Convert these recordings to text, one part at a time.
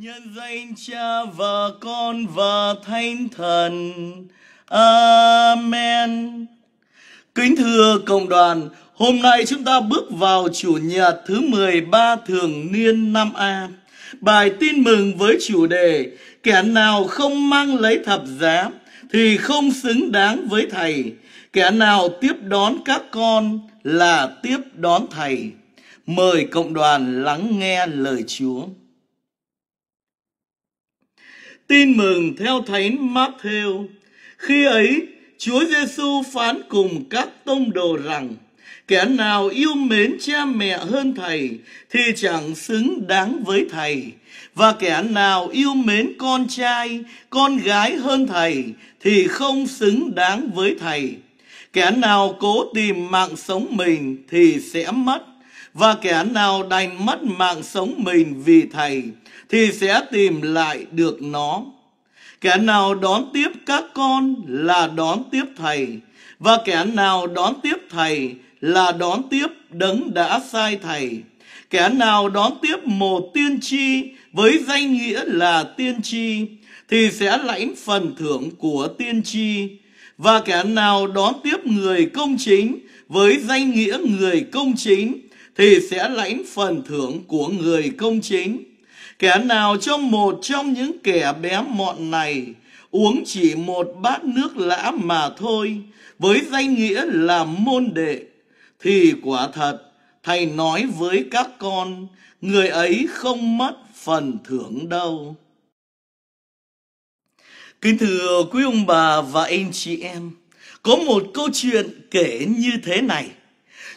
nhân danh cha và con và thánh thần amen kính thưa cộng đoàn hôm nay chúng ta bước vào chủ nhật thứ 13 thường niên năm a bài tin mừng với chủ đề kẻ nào không mang lấy thập giá thì không xứng đáng với thầy kẻ nào tiếp đón các con là tiếp đón thầy mời cộng đoàn lắng nghe lời chúa Tin mừng theo Thánh Matthew. Khi ấy, Chúa Giêsu phán cùng các tông đồ rằng: Kẻ nào yêu mến cha mẹ hơn thầy thì chẳng xứng đáng với thầy, và kẻ nào yêu mến con trai, con gái hơn thầy thì không xứng đáng với thầy. Kẻ nào cố tìm mạng sống mình thì sẽ mất, và kẻ nào đành mất mạng sống mình vì Thầy thì sẽ tìm lại được nó. Kẻ nào đón tiếp các con là đón tiếp Thầy, và kẻ nào đón tiếp Thầy là đón tiếp đấng đã sai Thầy. Kẻ nào đón tiếp một tiên tri với danh nghĩa là tiên tri thì sẽ lãnh phần thưởng của tiên tri. Và kẻ nào đón tiếp người công chính với danh nghĩa người công chính thì sẽ lãnh phần thưởng của người công chính. Kẻ nào trong một trong những kẻ bé mọn này uống chỉ một bát nước lã mà thôi, với danh nghĩa là môn đệ, thì quả thật thầy nói với các con, người ấy không mất phần thưởng đâu. Kính thưa quý ông bà và anh chị em, có một câu chuyện kể như thế này.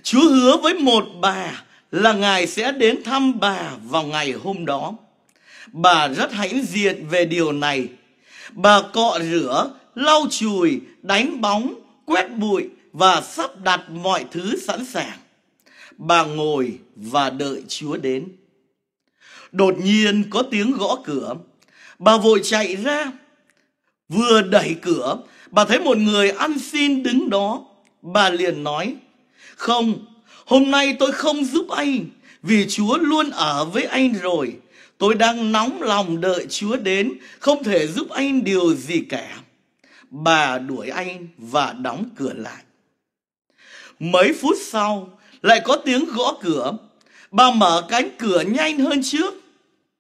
Chúa hứa với một bà là Ngài sẽ đến thăm bà vào ngày hôm đó. Bà rất hãnh diện về điều này. Bà cọ rửa, lau chùi, đánh bóng, quét bụi và sắp đặt mọi thứ sẵn sàng. Bà ngồi và đợi Chúa đến. Đột nhiên có tiếng gõ cửa. Bà vội chạy ra. Vừa đẩy cửa, bà thấy một người ăn xin đứng đó. Bà liền nói, không, hôm nay tôi không giúp anh vì Chúa luôn ở với anh rồi. Tôi đang nóng lòng đợi Chúa đến, không thể giúp anh điều gì cả. Bà đuổi anh và đóng cửa lại. Mấy phút sau, lại có tiếng gõ cửa. Bà mở cánh cửa nhanh hơn trước.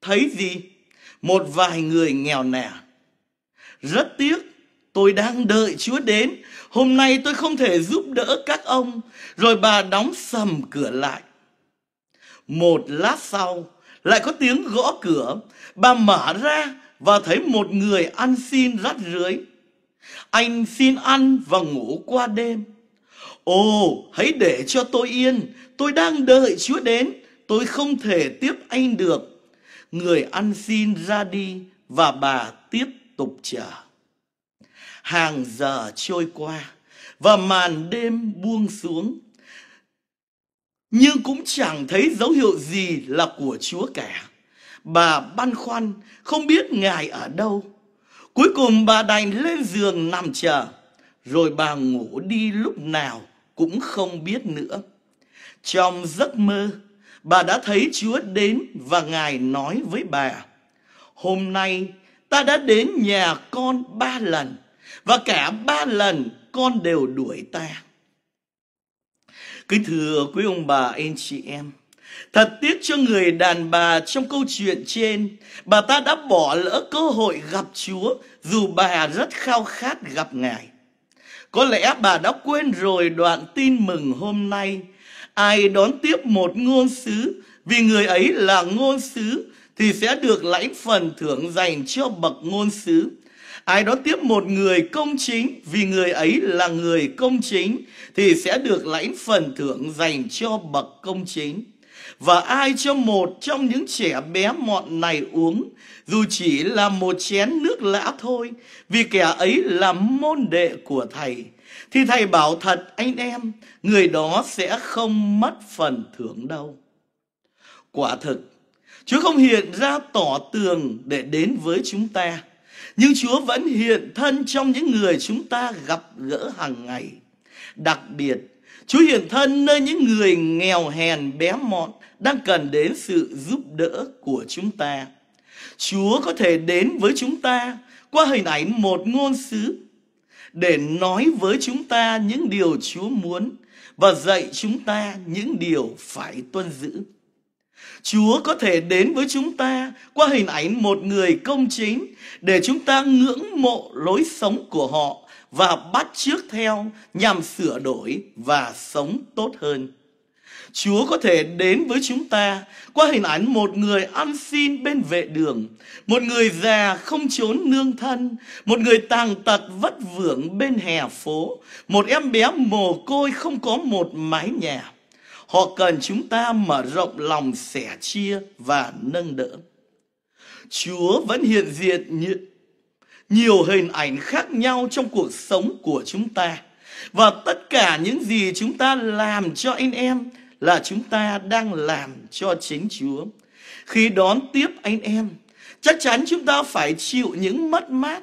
Thấy gì? Một vài người nghèo nẻ. Rất tiếc, tôi đang đợi Chúa đến. Hôm nay tôi không thể giúp đỡ các ông. Rồi bà đóng sầm cửa lại. Một lát sau, lại có tiếng gõ cửa. Bà mở ra và thấy một người ăn xin rắt rưới. Anh xin ăn và ngủ qua đêm. Ồ, hãy để cho tôi yên. Tôi đang đợi Chúa đến. Tôi không thể tiếp anh được. Người ăn xin ra đi và bà tiếp tục chờ hàng giờ trôi qua và màn đêm buông xuống nhưng cũng chẳng thấy dấu hiệu gì là của chúa cả bà băn khoăn không biết ngài ở đâu cuối cùng bà đành lên giường nằm chờ rồi bà ngủ đi lúc nào cũng không biết nữa trong giấc mơ bà đã thấy chúa đến và ngài nói với bà hôm nay ta đã đến nhà con ba lần và cả ba lần con đều đuổi ta. Kính thưa quý ông bà, anh chị em, Thật tiếc cho người đàn bà trong câu chuyện trên, bà ta đã bỏ lỡ cơ hội gặp Chúa dù bà rất khao khát gặp Ngài. Có lẽ bà đã quên rồi đoạn tin mừng hôm nay. Ai đón tiếp một ngôn sứ vì người ấy là ngôn sứ thì sẽ được lãnh phần thưởng dành cho bậc ngôn sứ ai đó tiếp một người công chính vì người ấy là người công chính thì sẽ được lãnh phần thưởng dành cho bậc công chính. Và ai cho một trong những trẻ bé mọn này uống dù chỉ là một chén nước lã thôi vì kẻ ấy là môn đệ của thầy thì thầy bảo thật anh em người đó sẽ không mất phần thưởng đâu. Quả thực Chúa không hiện ra tỏ tường để đến với chúng ta nhưng Chúa vẫn hiện thân trong những người chúng ta gặp gỡ hàng ngày. Đặc biệt, Chúa hiện thân nơi những người nghèo hèn bé mọn đang cần đến sự giúp đỡ của chúng ta. Chúa có thể đến với chúng ta qua hình ảnh một ngôn sứ để nói với chúng ta những điều Chúa muốn và dạy chúng ta những điều phải tuân giữ. Chúa có thể đến với chúng ta qua hình ảnh một người công chính để chúng ta ngưỡng mộ lối sống của họ và bắt chước theo nhằm sửa đổi và sống tốt hơn. Chúa có thể đến với chúng ta qua hình ảnh một người ăn xin bên vệ đường, một người già không trốn nương thân, một người tàn tật vất vưởng bên hè phố, một em bé mồ côi không có một mái nhà. Họ cần chúng ta mở rộng lòng sẻ chia và nâng đỡ. Chúa vẫn hiện diện nhiều hình ảnh khác nhau trong cuộc sống của chúng ta. Và tất cả những gì chúng ta làm cho anh em là chúng ta đang làm cho chính Chúa. Khi đón tiếp anh em, chắc chắn chúng ta phải chịu những mất mát,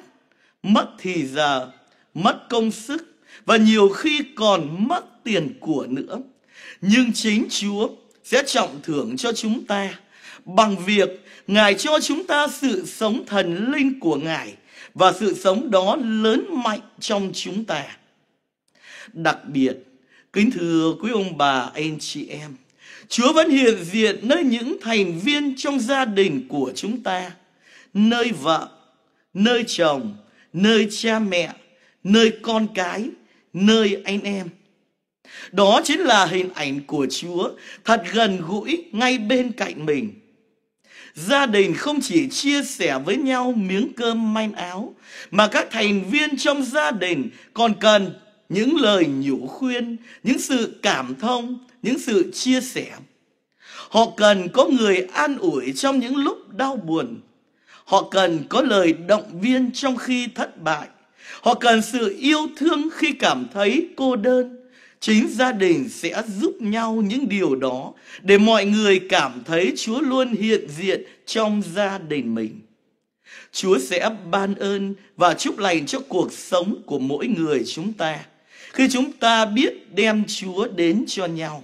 mất thì giờ, mất công sức và nhiều khi còn mất tiền của nữa. Nhưng chính Chúa sẽ trọng thưởng cho chúng ta bằng việc Ngài cho chúng ta sự sống thần linh của Ngài và sự sống đó lớn mạnh trong chúng ta. Đặc biệt, kính thưa quý ông bà, anh chị em, Chúa vẫn hiện diện nơi những thành viên trong gia đình của chúng ta, nơi vợ, nơi chồng, nơi cha mẹ, nơi con cái, nơi anh em. Đó chính là hình ảnh của Chúa thật gần gũi ngay bên cạnh mình. Gia đình không chỉ chia sẻ với nhau miếng cơm manh áo, mà các thành viên trong gia đình còn cần những lời nhủ khuyên, những sự cảm thông, những sự chia sẻ. Họ cần có người an ủi trong những lúc đau buồn. Họ cần có lời động viên trong khi thất bại. Họ cần sự yêu thương khi cảm thấy cô đơn chính gia đình sẽ giúp nhau những điều đó để mọi người cảm thấy Chúa luôn hiện diện trong gia đình mình. Chúa sẽ ban ơn và chúc lành cho cuộc sống của mỗi người chúng ta khi chúng ta biết đem Chúa đến cho nhau.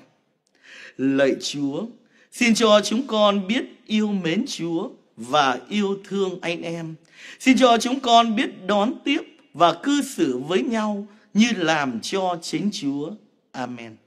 Lạy Chúa, xin cho chúng con biết yêu mến Chúa và yêu thương anh em. Xin cho chúng con biết đón tiếp và cư xử với nhau như làm cho chính Chúa Amen.